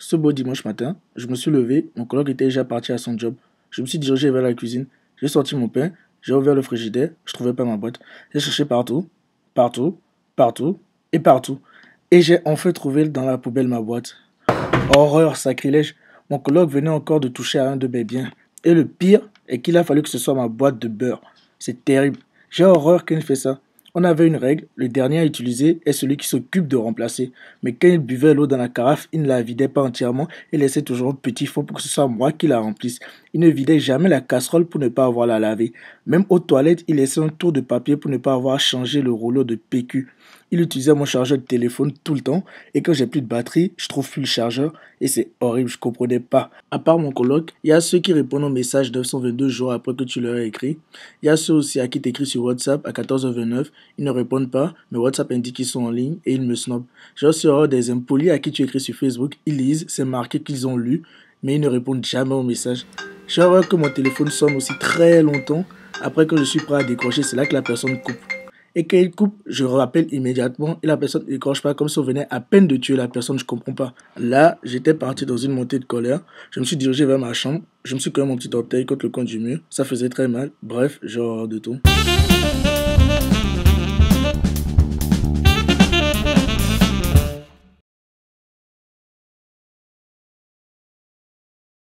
Ce beau dimanche matin, je me suis levé, mon collègue était déjà parti à son job. Je me suis dirigé vers la cuisine, j'ai sorti mon pain, j'ai ouvert le frigidaire, je trouvais pas ma boîte. J'ai cherché partout, partout, partout et partout. Et j'ai enfin trouvé dans la poubelle ma boîte. Horreur, sacrilège, mon collègue venait encore de toucher à un de mes biens. Et le pire est qu'il a fallu que ce soit ma boîte de beurre. C'est terrible. J'ai horreur qu'il fait ça. On avait une règle, le dernier à utiliser est celui qui s'occupe de remplacer. Mais quand il buvait l'eau dans la carafe, il ne la vidait pas entièrement et laissait toujours un petit fond pour que ce soit moi qui la remplisse. Il ne vidait jamais la casserole pour ne pas avoir la laver. Même aux toilettes, il laissait un tour de papier pour ne pas avoir changé le rouleau de PQ il utilisait mon chargeur de téléphone tout le temps. Et quand j'ai plus de batterie, je trouve plus le chargeur. Et c'est horrible, je comprenais pas. À part mon colloque, il y a ceux qui répondent au message 922 jours après que tu leur as écrit. Il y a ceux aussi à qui t'écris sur WhatsApp à 14h29. Ils ne répondent pas, mais WhatsApp indique qu'ils sont en ligne et ils me snobent. J'ai aussi des impolis à qui tu écris sur Facebook. Ils lisent, c'est marqué qu'ils ont lu, mais ils ne répondent jamais au message J'ai horreur que mon téléphone sonne aussi très longtemps après que je suis prêt à décrocher. C'est là que la personne coupe et qu'elle coupe, je rappelle immédiatement, et la personne ne pas comme si on venait à peine de tuer la personne, je comprends pas. Là, j'étais parti dans une montée de colère, je me suis dirigé vers ma chambre, je me suis collé mon petit orteil contre le coin du mur, ça faisait très mal, bref, genre de tout.